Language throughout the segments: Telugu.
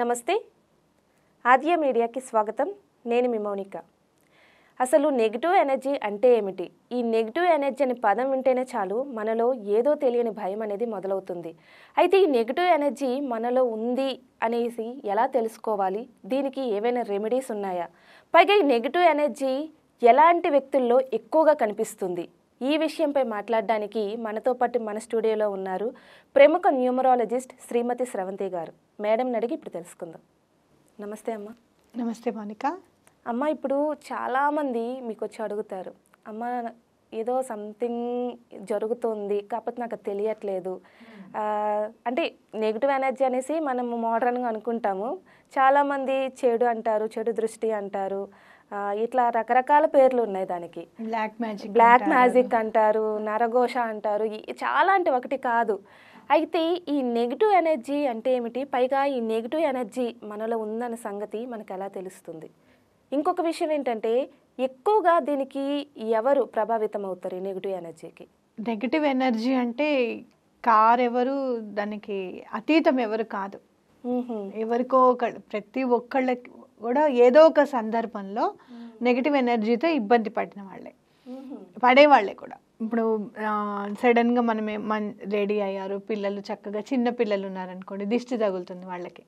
నమస్తే ఆద్య మీడియాకి స్వాగతం నేను మిమోనిక అసలు నెగిటివ్ ఎనర్జీ అంటే ఏమిటి ఈ నెగిటివ్ ఎనర్జీ అనే పదం వింటేనే చాలు మనలో ఏదో తెలియని భయం అనేది మొదలవుతుంది అయితే ఈ నెగిటివ్ ఎనర్జీ మనలో ఉంది అనేసి ఎలా తెలుసుకోవాలి దీనికి ఏవైనా రెమెడీస్ ఉన్నాయా పైగా ఈ నెగిటివ్ ఎనర్జీ ఎలాంటి వ్యక్తుల్లో ఎక్కువగా కనిపిస్తుంది ఈ విషయంపై మాట్లాడడానికి మనతో పాటు మన స్టూడియోలో ఉన్నారు ప్రముఖ న్యూమరాలజిస్ట్ శ్రీమతి స్రవంతి గారు మేడంని అడిగి ఇప్పుడు తెలుసుకుందాం నమస్తే అమ్మ నమస్తే మానిక అమ్మ ఇప్పుడు చాలామంది మీకు వచ్చి అడుగుతారు అమ్మ ఏదో సంథింగ్ జరుగుతుంది కాకపోతే నాకు తెలియట్లేదు hmm. అంటే నెగిటివ్ ఎనర్జీ అనేసి మనం మోడర్న్గా అనుకుంటాము చాలామంది చెడు అంటారు చెడు దృష్టి అంటారు ఇట్లా రకరకాల పేర్లు ఉన్నాయి దానికి బ్లాక్ మ్యాజిక్ బ్లాక్ మ్యాజిక్ అంటారు నరఘోష అంటారు చాలా అంటే ఒకటి కాదు అయితే ఈ నెగిటివ్ ఎనర్జీ అంటే ఏమిటి పైగా ఈ నెగిటివ్ ఎనర్జీ మనలో ఉందన్న సంగతి మనకు ఎలా తెలుస్తుంది ఇంకొక విషయం ఏంటంటే ఎక్కువగా దీనికి ఎవరు ప్రభావితం అవుతారు ఈ నెగిటివ్ ఎనర్జీకి నెగిటివ్ ఎనర్జీ అంటే కార్ ఎవరు దానికి అతీతం ఎవరు కాదు ఎవరికో ఒక ప్రతి ఒక్కళ్ళకి కూడా ఏదో ఒక సందర్భంలో నెగిటివ్ ఎనర్జీతో ఇబ్బంది పడిన వాళ్ళే పడేవాళ్ళే కూడా ఇప్పుడు సడన్గా మనమే మన్ రెడీ అయ్యారు పిల్లలు చక్కగా చిన్న పిల్లలు ఉన్నారనుకోండి దిష్టి తగులుతుంది వాళ్ళకి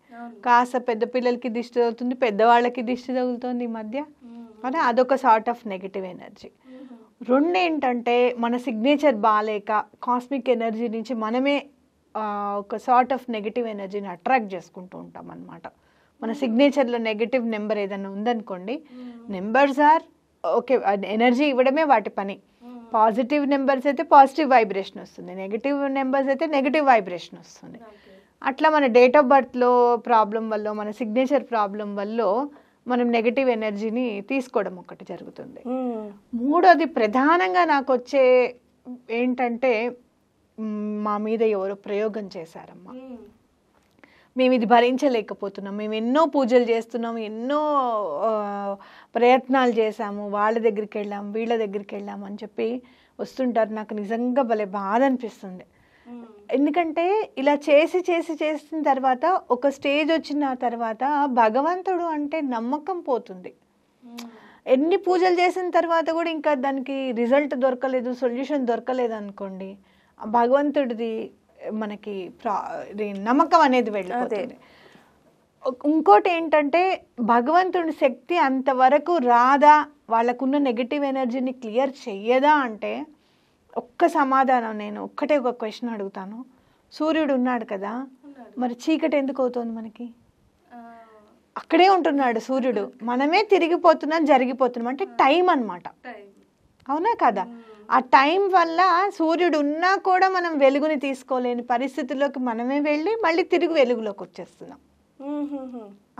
కాస్త పెద్ద పిల్లలకి దిష్టి తగులుతుంది పెద్దవాళ్ళకి దిష్టి తగులుతుంది ఈ మధ్య అదే అదొక సార్ట్ ఆఫ్ నెగిటివ్ ఎనర్జీ రెండు ఏంటంటే మన సిగ్నేచర్ బాగాలేక కాస్మిక్ ఎనర్జీ నుంచి మనమే ఒక సార్ట్ ఆఫ్ నెగిటివ్ ఎనర్జీని అట్రాక్ట్ చేసుకుంటూ ఉంటాం అనమాట మన సిగ్నేచర్లో నెగిటివ్ నెంబర్ ఏదైనా ఉందనుకోండి నెంబర్స్ ఆర్ ఓకే ఎనర్జీ ఇవ్వడమే వాటి పని పాజిటివ్ నెంబర్స్ అయితే పాజిటివ్ వైబ్రేషన్ వస్తుంది నెగిటివ్ నెంబర్స్ అయితే నెగిటివ్ వైబ్రేషన్ వస్తుంది అట్లా మన డేట్ ఆఫ్ బర్త్లో ప్రాబ్లం వల్ల మన సిగ్నేచర్ ప్రాబ్లం వల్ల మనం నెగిటివ్ ఎనర్జీని తీసుకోవడం ఒకటి జరుగుతుంది hmm. మూడోది ప్రధానంగా నాకు వచ్చే ఏంటంటే మా మీద ఎవరో ప్రయోగం చేశారమ్మా hmm. మేము ఇది భరించలేకపోతున్నాం మేము ఎన్నో పూజలు చేస్తున్నాం ఎన్నో ప్రయత్నాలు చేశాము వాళ్ళ దగ్గరికి వెళ్ళాం వీళ్ళ దగ్గరికి వెళ్ళాం అని చెప్పి వస్తుంటారు నాకు నిజంగా భలే బాధ అనిపిస్తుంది ఎందుకంటే ఇలా చేసి చేసి చేసిన తర్వాత ఒక స్టేజ్ వచ్చిన తర్వాత భగవంతుడు అంటే నమ్మకం పోతుంది ఎన్ని పూజలు చేసిన తర్వాత కూడా ఇంకా దానికి రిజల్ట్ దొరకలేదు సొల్యూషన్ దొరకలేదు అనుకోండి భగవంతుడిది మనకి నమ్మకం అనేది వెళ్ళిపోతుంది ఇంకోటి ఏంటంటే భగవంతుడి శక్తి అంతవరకు రాదా వాళ్ళకున్న నెగిటివ్ ఎనర్జీని క్లియర్ చెయ్యదా అంటే ఒక్క సమాధానం నేను ఒక్కటే ఒక క్వశ్చన్ అడుగుతాను సూర్యుడు ఉన్నాడు కదా మరి చీకటి ఎందుకు అవుతుంది మనకి అక్కడే ఉంటున్నాడు సూర్యుడు మనమే తిరిగిపోతున్నాం జరిగిపోతున్నాం అంటే టైం అనమాట అవునా కదా ఆ టైం వల్ల సూర్యుడు ఉన్నా కూడా మనం వెలుగుని తీసుకోలేని పరిస్థితుల్లోకి మనమే వెళ్ళి మళ్ళీ తిరిగి వెలుగులోకి వచ్చేస్తున్నాం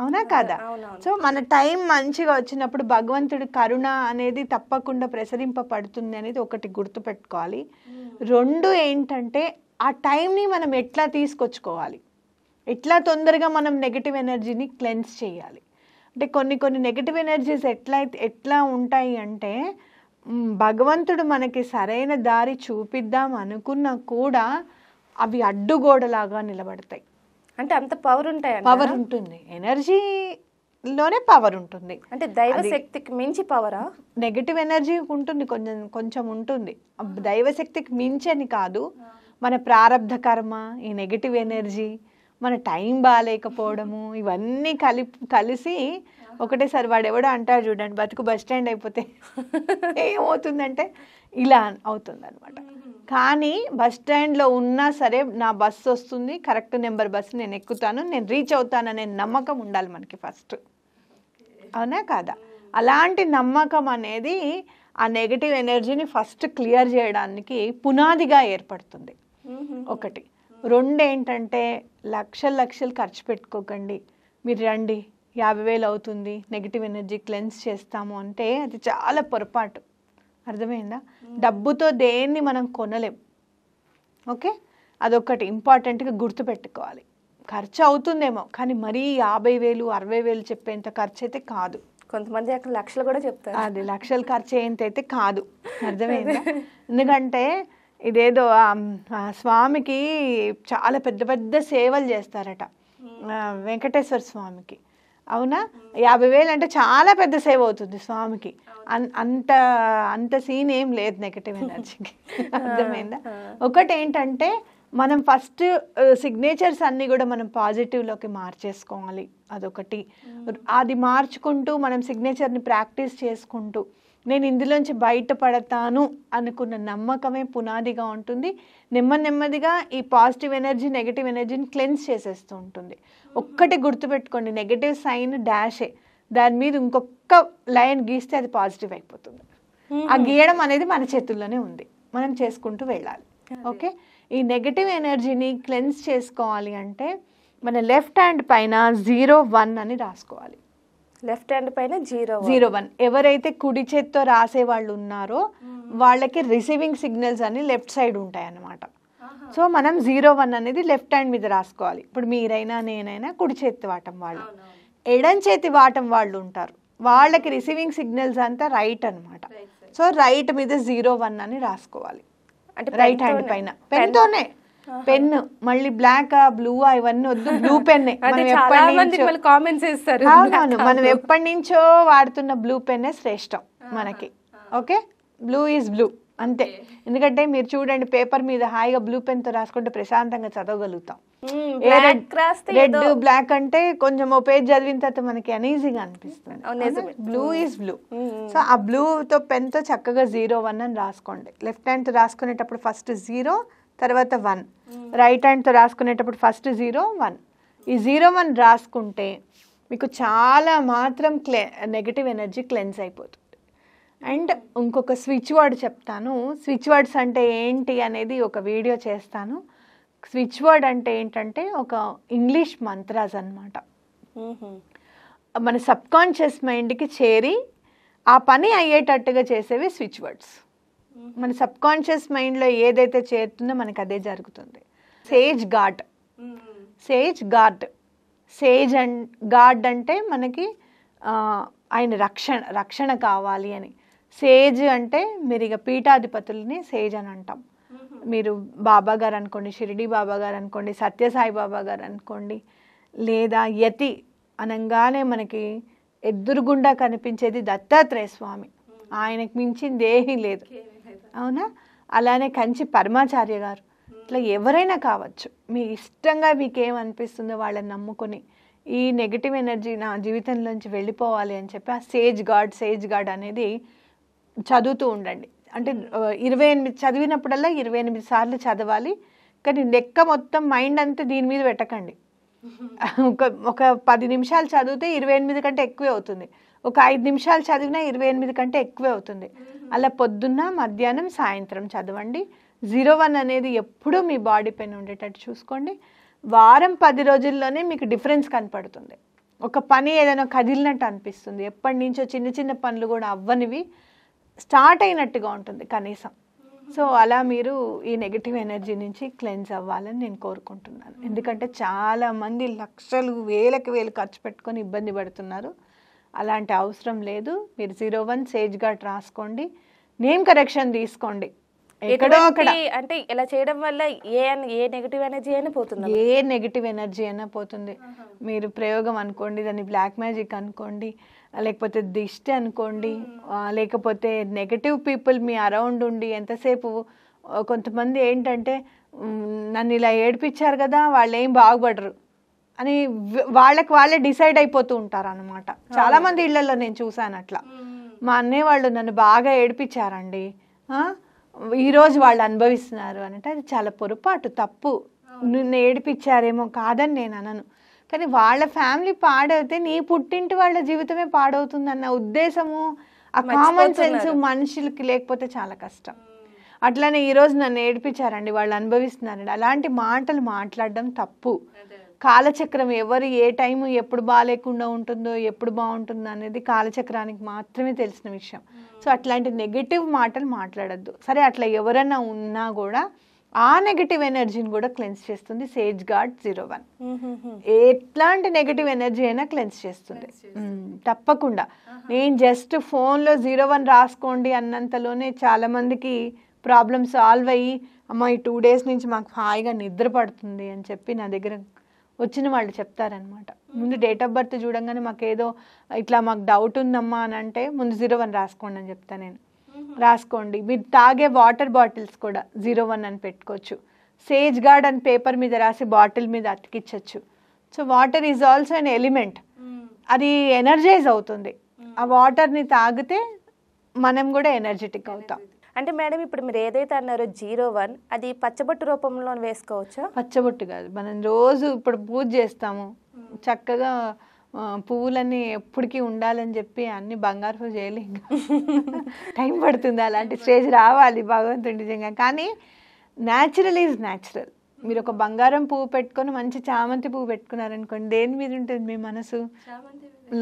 అవునా కాదా సో మన టైం మంచిగా వచ్చినప్పుడు భగవంతుడి కరుణ అనేది తప్పకుండా ప్రసరింపబడుతుంది అనేది ఒకటి గుర్తుపెట్టుకోవాలి రెండు ఏంటంటే ఆ టైంని మనం ఎట్లా తీసుకొచ్చుకోవాలి ఎట్లా తొందరగా మనం నెగిటివ్ ఎనర్జీని క్లెన్స్ చేయాలి అంటే కొన్ని కొన్ని నెగిటివ్ ఎనర్జీస్ ఎట్లయితే ఎట్లా ఉంటాయి అంటే భగవంతుడు మనకి సరైన దారి చూపిద్దాం అనుకున్నా కూడా అవి అడ్డుగోడలాగా నిలబడతాయి అంటే అంత పవర్ ఉంటాయి పవర్ ఉంటుంది ఎనర్జీ లోనే పవర్ ఉంటుంది అంటే దైవ శక్తికి మించి పవరా నెగిటివ్ ఎనర్జీ ఉంటుంది కొంచెం కొంచెం ఉంటుంది దైవ శక్తికి మించని కాదు మన ప్రారంధ కర్మ ఈ నెగిటివ్ ఎనర్జీ మన టైం బాగాలేకపోవడము ఇవన్నీ కలి కలిసి ఒకటేసారి వాడు ఎవడో అంటారు చూడండి బతుకు బస్ స్టాండ్ అయిపోతే ఏమవుతుందంటే ఇలా అవుతుంది అనమాట కానీ బస్ స్టాండ్లో ఉన్నా సరే నా బస్సు వస్తుంది కరెక్ట్ నెంబర్ బస్సు నేను ఎక్కుతాను నేను రీచ్ అవుతాను అనే నమ్మకం ఉండాలి మనకి ఫస్ట్ అవునా కాదా అలాంటి నమ్మకం అనేది ఆ నెగిటివ్ ఎనర్జీని ఫస్ట్ క్లియర్ చేయడానికి పునాదిగా ఏర్పడుతుంది ఒకటి రెండు ఏంటంటే లక్షలు లక్షలు ఖర్చు పెట్టుకోకండి మీరు రండి యాభై వేలు అవుతుంది నెగిటివ్ ఎనర్జీ క్లెన్స్ చేస్తాము అంటే అది చాలా పొరపాటు అర్థమైందా డబ్బుతో దేన్ని మనం కొనలేం ఓకే అదొకటి ఇంపార్టెంట్గా గుర్తుపెట్టుకోవాలి ఖర్చు అవుతుందేమో కానీ మరీ యాభై వేలు అరవై వేలు చెప్పేంత ఖర్చు అయితే కాదు కొంతమంది అక్కడ లక్షలు కూడా చెప్తారు అది లక్షలు ఖర్చు అయ్యేంత అయితే కాదు అర్థమైందా ఎందుకంటే ఇదేదో స్వామికి చాలా పెద్ద పెద్ద సేవలు చేస్తారట వెంకటేశ్వర స్వామికి అవునా యాభై వేలు అంటే చాలా పెద్ద సేవ్ అవుతుంది స్వామికి అంత అంత సీన్ ఏం లేదు నెగటివ్ ఎనర్జీకి అర్థమైందా ఒకటి ఏంటంటే మనం ఫస్ట్ సిగ్నేచర్స్ అన్నీ కూడా మనం పాజిటివ్లోకి మార్చేసుకోవాలి అదొకటి అది మార్చుకుంటూ మనం సిగ్నేచర్ని ప్రాక్టీస్ చేసుకుంటూ నేను ఇందులోంచి బయటపడతాను అనుకున్న నమ్మకమే పునాదిగా ఉంటుంది నెమ్మది నెమ్మదిగా ఈ పాజిటివ్ ఎనర్జీ నెగిటివ్ ఎనర్జీని క్లెన్స్ చేసేస్తూ ఉంటుంది ఒక్కటి గుర్తుపెట్టుకోండి నెగిటివ్ సైన్ డాషే దాని మీద ఇంకొక లైన్ గీస్తే అది పాజిటివ్ అయిపోతుంది ఆ గీయడం అనేది మన చేతుల్లోనే ఉంది మనం చేసుకుంటూ వెళ్ళాలి ఓకే ఈ నెగటివ్ ఎనర్జీని క్లెన్స్ చేసుకోవాలి అంటే మన లెఫ్ట్ హ్యాండ్ పైన జీరో వన్ అని రాసుకోవాలి లెఫ్ట్ హ్యాండ్ పైన జీరో జీరో వన్ ఎవరైతే కుడి చేత్తో రాసే వాళ్ళు ఉన్నారో వాళ్ళకి రిసీవింగ్ సిగ్నల్స్ అని లెఫ్ట్ సైడ్ ఉంటాయి అన్నమాట సో మనం జీరో వన్ అనేది లెఫ్ట్ హ్యాండ్ మీద రాసుకోవాలి ఇప్పుడు మీరైనా నేనైనా కుడి చేతి వాటం వాళ్ళు ఎడం చేతి వాటం వాళ్ళు ఉంటారు వాళ్ళకి రిసీవింగ్ సిగ్నల్స్ అంతా రైట్ అనమాట సో రైట్ మీద జీరో వన్ అని రాసుకోవాలి అంటే రైట్ హ్యాండ్ పైన పెన్తోనే పెన్ మళ్ళీ బ్లాక్ బ్లూ ఇవన్నీ వద్దు బ్లూ పెన్ కామెంట్స్ అవునవును మనం ఎప్పటి నుంచో వాడుతున్న బ్లూ పెన్నే శ్రేష్టం మనకి ఓకే బ్లూ ఈజ్ బ్లూ అంతే ఎందుకంటే మీరు చూడండి పేపర్ మీద హాయిగా బ్లూ పెన్ తో రాసుకుంటే ప్రశాంతంగా చదవగలుగుతాం hmm, రెడ్ బ్లాక్ అంటే కొంచెం ఓ పేజ్ చదివిన తర్వాత మనకి అనీజీగా అనిపిస్తుంది బ్లూ ఈజ్ బ్లూ సో ఆ బ్లూతో పెన్తో చక్కగా జీరో వన్ అని రాసుకోండి లెఫ్ట్ హ్యాండ్తో రాసుకునేటప్పుడు ఫస్ట్ జీరో తర్వాత వన్ రైట్ హ్యాండ్తో రాసుకునేటప్పుడు ఫస్ట్ జీరో వన్ ఈ జీరో వన్ రాసుకుంటే మీకు చాలా మాత్రం క్లే నెగిటివ్ ఎనర్జీ క్లెన్స్ అయిపోతుంది అండ్ ఇంకొక స్విచ్ వర్డ్ చెప్తాను స్విచ్ వర్డ్స్ అంటే ఏంటి అనేది ఒక వీడియో చేస్తాను స్విచ్ వర్డ్ అంటే ఏంటంటే ఒక ఇంగ్లీష్ మంత్రాస్ అనమాట మన సబ్కాన్షియస్ మైండ్కి చేరి ఆ పని అయ్యేటట్టుగా చేసేవి స్విచ్ వర్డ్స్ మన సబ్ కాన్షియస్ మైండ్లో ఏదైతే చేరుతుందో మనకు అదే జరుగుతుంది sage guard sage guard sage and guard అంటే మనకి ఆయన రక్షణ రక్షణ కావాలి అని సేజ్ అంటే మీరు ఇక పీఠాధిపతుల్ని సేజ్ అని అంటాం మీరు బాబా గారు అనుకోండి షిరిడి బాబా గారు అనుకోండి సత్యసాయి బాబా గారు అనుకోండి లేదా యతి అనగానే మనకి ఎదురుగుండా కనిపించేది దత్తాత్రేయ స్వామి ఆయనకు మించింది ఏమీ లేదు అవునా అలానే కంచి పరమాచార్య గారు ఇట్లా ఎవరైనా కావచ్చు మీ ఇష్టంగా మీకేమనిపిస్తుందో వాళ్ళని నమ్ముకొని ఈ నెగిటివ్ ఎనర్జీ నా జీవితంలోంచి వెళ్ళిపోవాలి అని చెప్పి ఆ సేజ్ గాడ్ సేజ్ గాడ్ అనేది చదువుతూ ఉండండి అంటే ఇరవై ఎనిమిది చదివినప్పుడల్లా ఇరవై ఎనిమిది సార్లు చదవాలి కానీ లెక్క మొత్తం మైండ్ అంతా దీని మీద పెట్టకండి ఒక ఒక పది నిమిషాలు చదివితే ఇరవై ఎనిమిది కంటే ఎక్కువే అవుతుంది ఒక ఐదు నిమిషాలు చదివినా ఇరవై ఎనిమిది కంటే ఎక్కువే అవుతుంది అలా పొద్దున్న మధ్యాహ్నం సాయంత్రం చదవండి జీరో వన్ అనేది ఎప్పుడూ మీ బాడీ పెయిన్ ఉండేటట్టు చూసుకోండి వారం పది రోజుల్లోనే మీకు డిఫరెన్స్ కనపడుతుంది ఒక పని ఏదైనా కదిలినట్టు అనిపిస్తుంది ఎప్పటి నుంచో చిన్న చిన్న పనులు కూడా అవ్వనివి స్టార్ట్ అయినట్టుగా ఉంటుంది కనీసం సో అలా మీరు ఈ నెగిటివ్ ఎనర్జీ నుంచి క్లెన్స్ అవ్వాలని నేను కోరుకుంటున్నాను ఎందుకంటే చాలామంది లక్షలు వేలకు వేలు ఖర్చు పెట్టుకొని ఇబ్బంది పడుతున్నారు అలాంటి అవసరం లేదు మీరు జీరో వన్ సేజ్గా రాసుకోండి నేమ్ కరెక్షన్ తీసుకోండి ఎక్కడో అక్కడ అంటే ఇలా చేయడం వల్ల ఏ ఏ నెగిటివ్ ఎనర్జీ అయినా పోతుంది ఏ నెగిటివ్ ఎనర్జీ అయినా పోతుంది మీరు ప్రయోగం అనుకోండి దాన్ని బ్లాక్ మ్యాజిక్ అనుకోండి లేకపోతే దిష్టి అనుకోండి లేకపోతే నెగటివ్ పీపుల్ మీ అరౌండ్ ఉండి ఎంతసేపు కొంతమంది ఏంటంటే నన్ను ఇలా ఏడిపించారు కదా వాళ్ళు ఏం బాగుపడరు అని వాళ్ళకి వాళ్ళే డిసైడ్ అయిపోతూ ఉంటారు అనమాట చాలా మంది ఇళ్లలో నేను చూశాను అట్లా మా అన్నయ్య వాళ్ళు నన్ను బాగా ఏడిపించారండి ఈరోజు వాళ్ళు అనుభవిస్తున్నారు అంటే అది చాలా పొరపాటు తప్పు నిన్ను ఏడిపించారేమో కాదని నేను అనను కానీ వాళ్ళ ఫ్యామిలీ పాడైతే నీ పుట్టింటి వాళ్ళ జీవితమే పాడవుతుంది అన్న ఉద్దేశము ఆ కామన్ సెన్స్ మనుషులకి లేకపోతే చాలా కష్టం అట్లానే ఈరోజు నన్ను ఏడిపించారండి వాళ్ళు అనుభవిస్తున్నారండి అలాంటి మాటలు మాట్లాడడం తప్పు కాలచక్రం ఎవరు ఏ టైం ఎప్పుడు బాగాలేకుండా ఉంటుందో ఎప్పుడు బాగుంటుందో అనేది కాలచక్రానికి మాత్రమే తెలిసిన విషయం సో అట్లాంటి నెగిటివ్ మాటలు మాట్లాడద్దు సరే అట్లా ఎవరైనా ఉన్నా కూడా ఆ నెగిటివ్ ఎనర్జీని కూడా క్లెన్స్ చేస్తుంది సేజ్ గార్డ్ జీరో వన్ ఎట్లాంటి నెగిటివ్ ఎనర్జీ అయినా క్లెన్స్ చేస్తుంది తప్పకుండా నేను జస్ట్ ఫోన్లో జీరో వన్ రాసుకోండి అన్నంతలోనే చాలామందికి ప్రాబ్లమ్ సాల్వ్ అయ్యి అమ్మాయి టూ డేస్ నుంచి మాకు హాయిగా నిద్ర పడుతుంది అని చెప్పి నా దగ్గర వచ్చిన వాళ్ళు చెప్తారనమాట ముందు డేట్ ఆఫ్ బర్త్ చూడంగానే మాకు ఏదో ఇట్లా మాకు డౌట్ ఉందమ్మా అని అంటే ముందు జీరో వన్ రాసుకోండి అని చెప్తాను నేను రాసుకోండి మీరు తాగే వాటర్ బాటిల్స్ కూడా జీరో వన్ అని పెట్టుకోవచ్చు సేజ్ గార్డ్ అని పేపర్ మీద రాసి బాటిల్ మీద అతికించవచ్చు so water is also an element అది ఎనర్జైజ్ అవుతుంది ఆ వాటర్ని తాగితే మనం కూడా ఎనర్జెటిక్ అవుతాం అంటే మేడం ఇప్పుడు మీరు ఏదైతే అన్నారో జీరో వన్ అది పచ్చబొట్టు రూపంలో వేసుకోవచ్చా పచ్చబొట్టు కాదు మనం రోజు ఇప్పుడు పూజ చేస్తాము చక్కగా పువ్వులన్నీ ఎప్పటికీ ఉండాలని చెప్పి అన్ని బంగారు పూజ చేయలేం టైం పడుతుంది అలాంటి స్టేజ్ రావాలి భగవంతుడి నిజంగా కానీ న్యాచురల్ ఈజ్ న్యాచురల్ మీరు ఒక బంగారం పువ్వు పెట్టుకొని మంచి చామంతి పువ్వు పెట్టుకున్నారనుకోండి దేని మీద ఉంటుంది మీ మనసు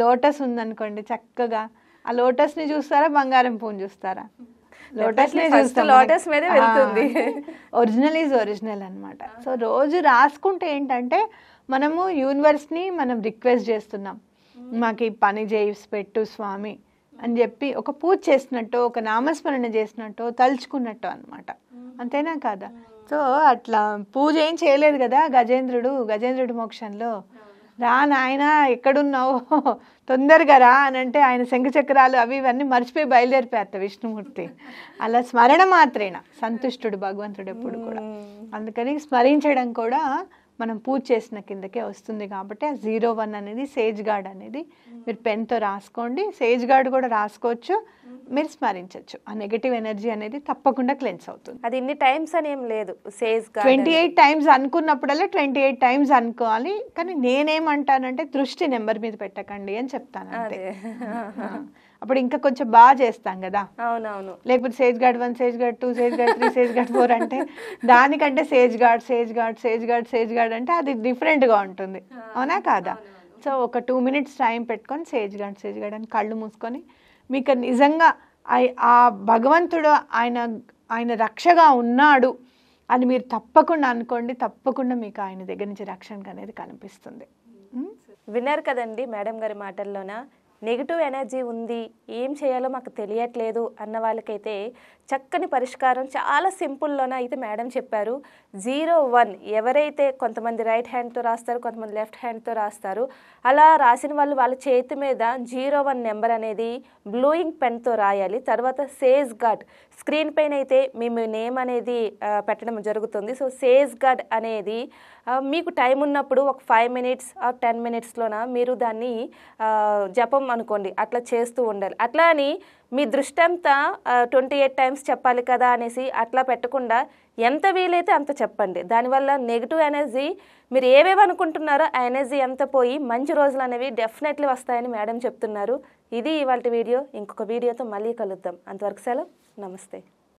లోటస్ ఉందనుకోండి చక్కగా ఆ లోటస్ని చూస్తారా బంగారం పువ్వుని చూస్తారా లోటస్ మీదే వెళ్తుంది ఒరిజినల్ ఈజ్ ఒరిజినల్ అనమాట సో రోజు రాసుకుంటే ఏంటంటే మనము యూనివర్స్ని మనం రిక్వెస్ట్ చేస్తున్నాం hmm. మాకు ఈ పని చేసి పెట్టు స్వామి అని చెప్పి ఒక పూజ చేసినట్టు ఒక నామస్మరణ చేసినట్టు తలుచుకున్నట్టు అనమాట hmm. అంతేనా కాదా సో hmm. అట్లా పూజ ఏం చేయలేదు కదా గజేంద్రుడు గజేంద్రుడి మోక్షంలో రా నాయన ఎక్కడున్నావు తొందరగా రా అని అంటే ఆయన శంఖచక్రాలు అవి ఇవన్నీ మర్చిపోయి బయలుదేరిపోయేస్త విష్ణుమూర్తి అలా స్మరణ మాత్రేనా సంతుష్టుడు భగవంతుడు ఎప్పుడు కూడా అందుకని స్మరించడం కూడా మనం పూజ చేసిన కిందకే వస్తుంది కాబట్టి ఆ జీరో వన్ అనేది సేజ్ గార్డ్ అనేది మీరు పెన్తో రాసుకోండి సేజ్ గార్డ్ కూడా రాసుకోవచ్చు మీరు స్మరించవచ్చు ఆ నెగిటివ్ ఎనర్జీ అనేది తప్పకుండా క్లెన్స్ అవుతుంది అది ఇన్ని టైమ్స్ అని ఏం లేదు సేజ్ ట్వంటీ ఎయిట్ టైమ్స్ అనుకున్నప్పుడల్లా ట్వంటీ ఎయిట్ టైమ్స్ అనుకోవాలి కానీ నేనేమంటానంటే దృష్టి నెంబర్ మీద పెట్టకండి అని చెప్తాను అంతే అప్పుడు ఇంకా కొంచెం బాగా చేస్తాం కదా అవునవును లేకపోతే sage guard one sage guard two sage guard three sage guard four అంటే దానికంటే sage guard sage guard sage guard sage guard అంటే అది డిఫరెంట్గా ఉంటుంది అవునా కాదా సో ఒక టూ మినిట్స్ టైం పెట్టుకొని సేజ్ గార్డ్ సేజ్ గార్డ్ అని కళ్ళు మూసుకొని మీకు నిజంగా ఆ భగవంతుడు ఆయన ఆయన రక్షగా ఉన్నాడు అని మీరు తప్పకుండా అనుకోండి తప్పకుండా మీకు ఆయన దగ్గర నుంచి రక్షణ అనేది కనిపిస్తుంది విన్నారు కదండి మేడం గారి మాటల్లోన నెగిటివ్ ఎనర్జీ ఉంది ఏం చేయాలో మాకు తెలియట్లేదు అన్న వాళ్ళకైతే చక్కని పరిష్కారం చాలా సింపుల్లోనే అయితే మేడం చెప్పారు జీరో వన్ ఎవరైతే కొంతమంది రైట్ హ్యాండ్తో రాస్తారు కొంతమంది లెఫ్ట్ హ్యాండ్తో రాస్తారు అలా రాసిన వాళ్ళు వాళ్ళ చేతి మీద జీరో వన్ నెంబర్ అనేది బ్లూయింగ్ పెన్తో రాయాలి తర్వాత సేజ్ గార్డ్ స్క్రీన్ పైన అయితే మేము నేమ్ అనేది పెట్టడం జరుగుతుంది సో సేజ్ గార్డ్ అనేది మీకు టైం ఉన్నప్పుడు ఒక ఫైవ్ మినిట్స్ ఆర్ టెన్ మినిట్స్లోన మీరు దాన్ని జపం అనుకోండి అట్లా చేస్తూ ఉండాలి అట్లా అని మీ దృష్టంతా ట్వంటీ ఎయిట్ టైమ్స్ చెప్పాలి కదా అనేసి అట్లా పెట్టకుండా ఎంత వీలైతే అంత చెప్పండి దానివల్ల నెగిటివ్ ఎనర్జీ మీరు ఏవేవి అనుకుంటున్నారో ఆ ఎనర్జీ ఎంత పోయి మంచి రోజులు అనేవి డెఫినెట్లీ వస్తాయని మేడం చెప్తున్నారు ఇది ఇవాళ వీడియో ఇంకొక వీడియోతో మళ్ళీ కలుద్దాం అంతవరకు సెలవు నమస్తే